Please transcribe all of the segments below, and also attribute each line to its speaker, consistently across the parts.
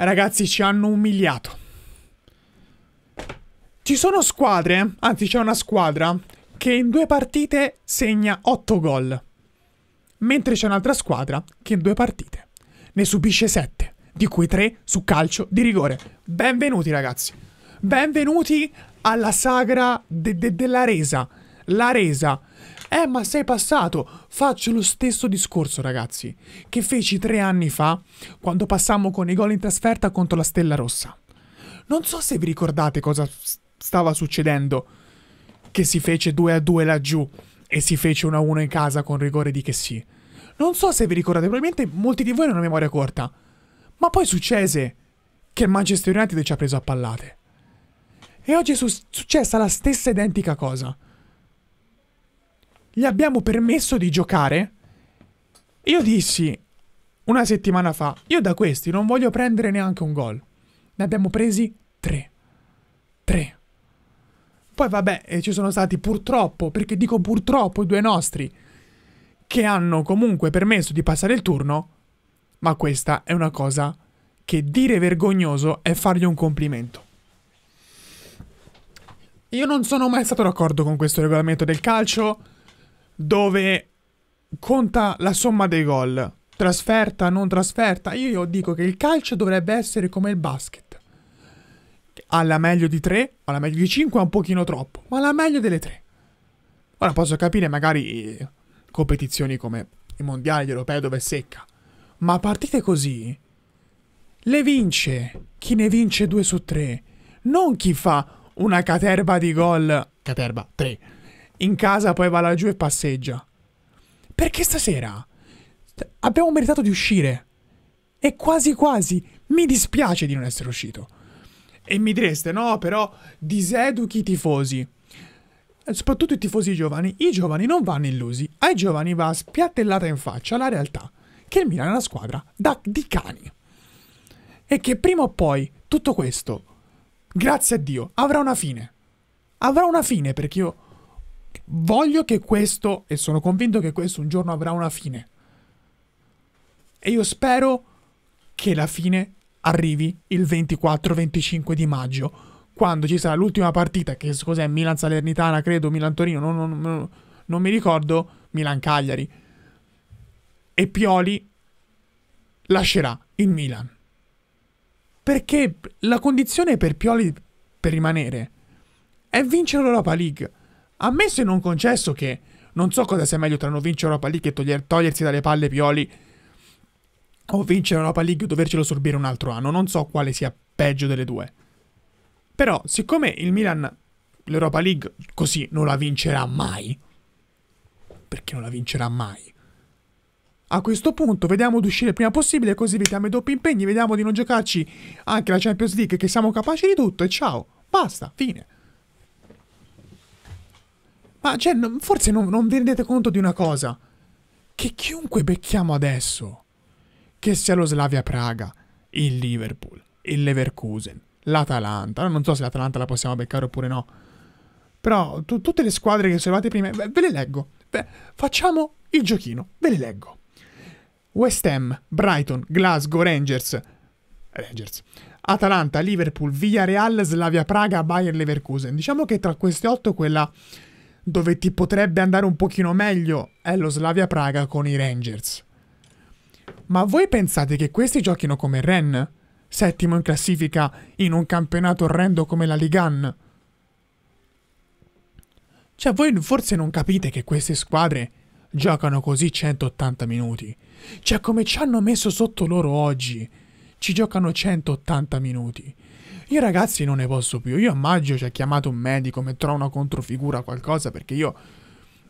Speaker 1: Ragazzi, ci hanno umiliato. Ci sono squadre, anzi c'è una squadra, che in due partite segna 8 gol. Mentre c'è un'altra squadra che in due partite ne subisce 7, di cui 3 su calcio di rigore. Benvenuti ragazzi. Benvenuti alla sagra de de della resa. La resa eh, ma sei passato! Faccio lo stesso discorso, ragazzi, che feci tre anni fa quando passammo con i gol in trasferta contro la Stella Rossa. Non so se vi ricordate cosa stava succedendo, che si fece 2 a 2 laggiù e si fece 1 a 1 in casa con rigore di che sì. Non so se vi ricordate, probabilmente molti di voi hanno una memoria corta, ma poi successe che il Manchester United ci ha preso a pallate. E oggi è successa la stessa identica cosa gli abbiamo permesso di giocare? Io dissi una settimana fa, io da questi non voglio prendere neanche un gol. Ne abbiamo presi tre. Tre. Poi vabbè, eh, ci sono stati purtroppo, perché dico purtroppo i due nostri, che hanno comunque permesso di passare il turno, ma questa è una cosa che dire vergognoso è fargli un complimento. Io non sono mai stato d'accordo con questo regolamento del calcio, dove conta la somma dei gol, trasferta, non trasferta. Io dico che il calcio dovrebbe essere come il basket. Alla meglio di 3, alla meglio di 5 è un pochino troppo, ma alla meglio delle 3. Ora posso capire magari competizioni come i mondiali, gli europei dove è secca, ma partite così le vince chi ne vince 2 su 3, non chi fa una caterba di gol, caterba 3 in casa, poi va laggiù e passeggia. Perché stasera abbiamo meritato di uscire. E quasi quasi mi dispiace di non essere uscito. E mi direste, no, però diseduchi i tifosi. Eh, soprattutto i tifosi giovani. I giovani non vanno illusi. Ai giovani va spiattellata in faccia la realtà che il Milan è una squadra da, di cani. E che prima o poi tutto questo, grazie a Dio, avrà una fine. Avrà una fine perché io Voglio che questo, e sono convinto che questo un giorno avrà una fine. E io spero che la fine arrivi il 24-25 di maggio, quando ci sarà l'ultima partita, che cos'è Milan-Salernitana, credo, Milan-Torino, non, non, non, non mi ricordo, Milan-Cagliari. E Pioli lascerà il Milan. Perché la condizione per Pioli per rimanere è vincere l'Europa League. Ammesso e non concesso che non so cosa sia meglio tra non vincere Europa League e toglier togliersi dalle palle Pioli o vincere Europa League e dovercelo sorbire un altro anno. Non so quale sia peggio delle due. Però, siccome il Milan l'Europa League così non la vincerà mai, perché non la vincerà mai. A questo punto vediamo di uscire il prima possibile, così evitiamo i doppi impegni, vediamo di non giocarci anche la Champions League, che siamo capaci di tutto e ciao, basta, fine. Ma cioè, forse non, non vi rendete conto di una cosa. Che chiunque becchiamo adesso, che sia lo Slavia Praga, il Liverpool, il Leverkusen, l'Atalanta, non so se l'Atalanta la possiamo beccare oppure no, però tu, tutte le squadre che sono arrivate prima, beh, ve le leggo. Beh, facciamo il giochino, ve le leggo. West Ham, Brighton, Glasgow, Rangers, Rangers, Atalanta, Liverpool, Villarreal, Slavia Praga, Bayern, Leverkusen. Diciamo che tra queste otto quella dove ti potrebbe andare un pochino meglio è lo Slavia Praga con i Rangers. Ma voi pensate che questi giochino come Ren? Settimo in classifica in un campionato orrendo come la Ligan? Cioè voi forse non capite che queste squadre giocano così 180 minuti. Cioè come ci hanno messo sotto loro oggi, ci giocano 180 minuti. Io ragazzi non ne posso più. Io a maggio ci ha chiamato un medico, metterò una controfigura, qualcosa, perché io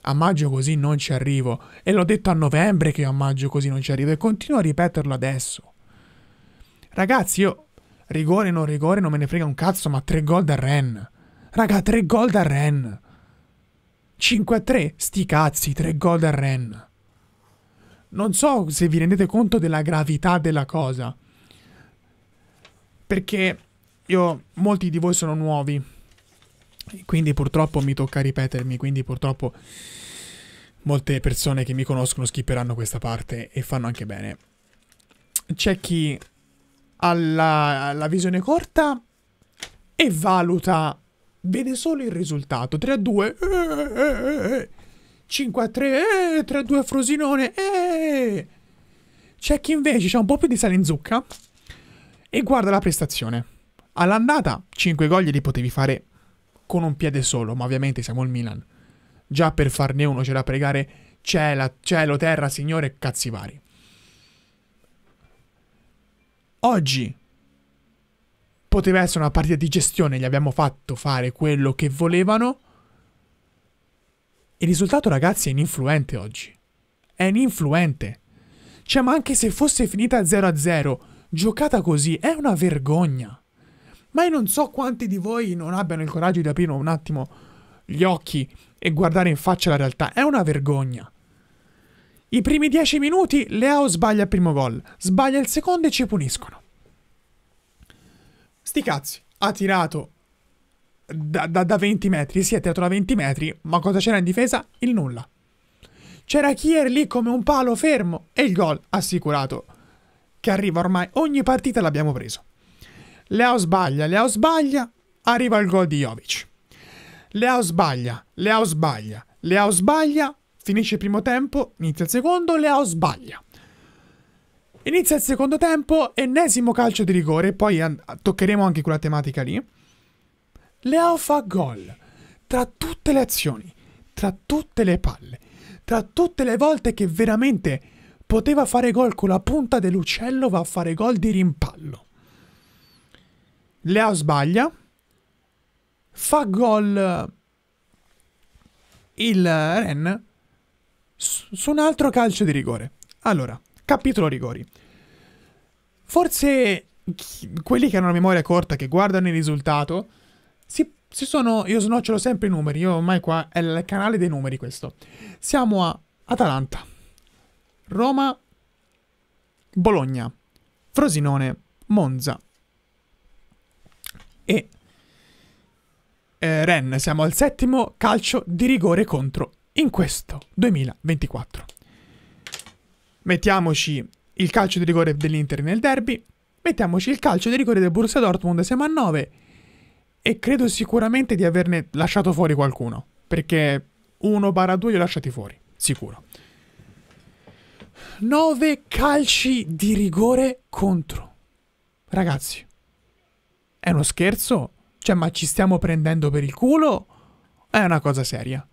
Speaker 1: a maggio così non ci arrivo. E l'ho detto a novembre che io a maggio così non ci arrivo e continuo a ripeterlo adesso. Ragazzi, io rigore, non rigore, non me ne frega un cazzo, ma tre gol da Ren. Raga, tre gol da Ren. 5 3, sti cazzi, tre gol da Ren. Non so se vi rendete conto della gravità della cosa. Perché io, molti di voi sono nuovi, quindi purtroppo mi tocca ripetermi, quindi purtroppo molte persone che mi conoscono skipperanno questa parte e fanno anche bene. C'è chi ha la, la visione corta e valuta, vede solo il risultato, 3 a 2, 5 eh, eh, eh, a 3, 3 a 2 a Frosinone, C'è chi invece ha un po' più di sale in zucca e guarda la prestazione All'andata 5 gol li potevi fare con un piede solo, ma ovviamente siamo il Milan. Già per farne uno c'era pregare cielo, cielo, terra, signore, cazzi vari. Oggi poteva essere una partita di gestione, gli abbiamo fatto fare quello che volevano. Il risultato, ragazzi, è ininfluente oggi. È ininfluente. Cioè, ma anche se fosse finita 0-0, giocata così, è una vergogna. Ma io non so quanti di voi non abbiano il coraggio di aprire un attimo gli occhi e guardare in faccia la realtà. È una vergogna. I primi dieci minuti Leao sbaglia il primo gol, sbaglia il secondo e ci puniscono. Sti cazzi, ha tirato da, da, da 20 metri, si è tirato da 20 metri, ma cosa c'era in difesa? Il nulla. C'era Kier lì come un palo fermo e il gol assicurato che arriva ormai ogni partita l'abbiamo preso. Leao sbaglia, Leao sbaglia, arriva il gol di Jovic. Leao sbaglia, Leao sbaglia, Leao sbaglia, finisce il primo tempo, inizia il secondo, Leao sbaglia. Inizia il secondo tempo, ennesimo calcio di rigore, poi toccheremo anche quella tematica lì. Leao fa gol. Tra tutte le azioni, tra tutte le palle, tra tutte le volte che veramente poteva fare gol con la punta dell'uccello, va a fare gol di rimpallo. Leao sbaglia, fa gol il Ren su un altro calcio di rigore. Allora, capitolo rigori. Forse quelli che hanno una memoria corta, che guardano il risultato, si, si sono... Io snocciolo sempre i numeri, io ormai qua è il canale dei numeri questo. Siamo a Atalanta, Roma, Bologna, Frosinone, Monza, e eh, Ren. Siamo al settimo calcio di rigore contro in questo 2024. Mettiamoci il calcio di rigore dell'Inter nel derby, mettiamoci il calcio di rigore del Borussia Dortmund, siamo a 9 e credo sicuramente di averne lasciato fuori qualcuno, perché 1 para 2 li ho lasciati fuori, sicuro. 9 calci di rigore contro. Ragazzi, è uno scherzo? Cioè, ma ci stiamo prendendo per il culo? È una cosa seria.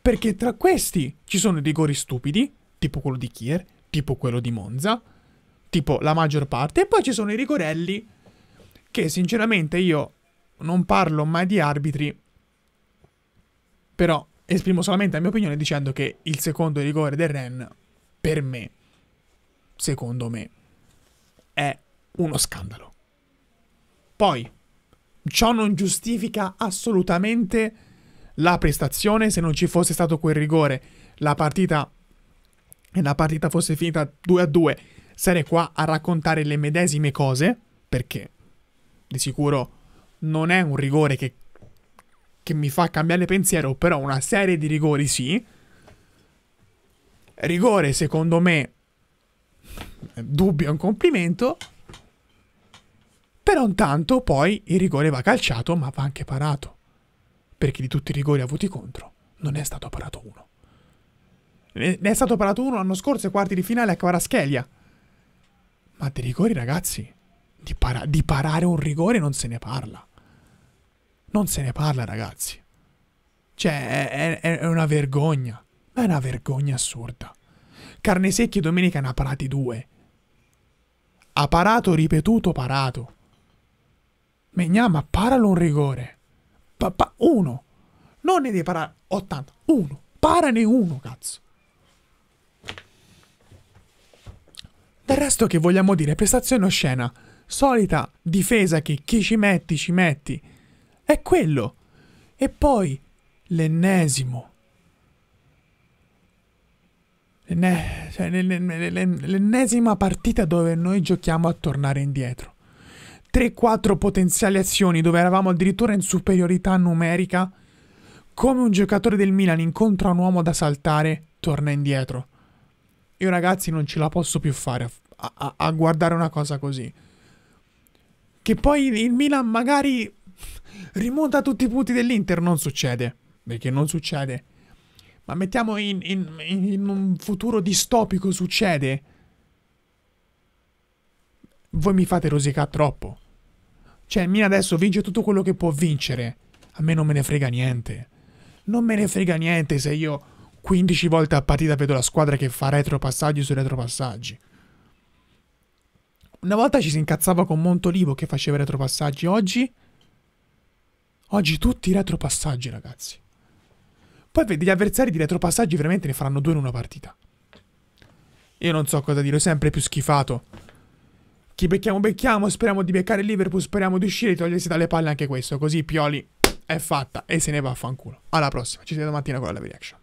Speaker 1: Perché tra questi ci sono i rigori stupidi, tipo quello di Kier, tipo quello di Monza, tipo la maggior parte, e poi ci sono i rigorelli, che sinceramente io non parlo mai di arbitri, però esprimo solamente la mia opinione dicendo che il secondo rigore del Ren, per me, secondo me, è uno scandalo. Poi, ciò non giustifica assolutamente la prestazione. Se non ci fosse stato quel rigore, la partita, la partita fosse finita 2 a 2, sarei qua a raccontare le medesime cose. Perché di sicuro non è un rigore che, che mi fa cambiare pensiero, però una serie di rigori sì. Rigore, secondo me, dubbio è un complimento. Però intanto poi il rigore va calciato, ma va anche parato. Perché di tutti i rigori avuti contro, non è stato parato uno. Ne è stato parato uno l'anno scorso ai quarti di finale a Quaraschelia. Ma dei rigori, ragazzi, di, para di parare un rigore non se ne parla. Non se ne parla, ragazzi. Cioè, è, è, è, una vergogna. È una vergogna assurda. Carnesecchi domenica ne ha parati due. Ha parato, ripetuto, parato. Megnama, paralo un rigore. Pa, pa, uno. Non ne devi parare 80. Uno. Parane uno, cazzo. Del resto che vogliamo dire, prestazione oscena. Solita difesa che chi ci metti, ci metti. È quello. E poi l'ennesimo. Cioè, l'ennesima partita dove noi giochiamo a tornare indietro. 3-4 potenziali azioni dove eravamo addirittura in superiorità numerica, come un giocatore del Milan incontra un uomo da saltare, torna indietro. Io ragazzi non ce la posso più fare a, a, a guardare una cosa così. Che poi il Milan magari rimonta tutti i punti dell'Inter, non succede. Perché non succede. Ma mettiamo in, in, in un futuro distopico succede. Voi mi fate rosicare troppo. Cioè, Mina adesso vince tutto quello che può vincere. A me non me ne frega niente. Non me ne frega niente se io 15 volte a partita vedo la squadra che fa retropassaggi su retropassaggi. Una volta ci si incazzava con Montolivo che faceva retropassaggi. Oggi... Oggi tutti i retropassaggi, ragazzi. Poi vedi gli avversari di retropassaggi veramente ne faranno due in una partita. Io non so cosa dire, ho sempre più schifato chi becchiamo becchiamo, speriamo di beccare il Liverpool, speriamo di uscire e togliersi dalle palle anche questo, così Pioli è fatta e se ne va a fanculo. Alla prossima, ci vediamo domattina con la live reaction.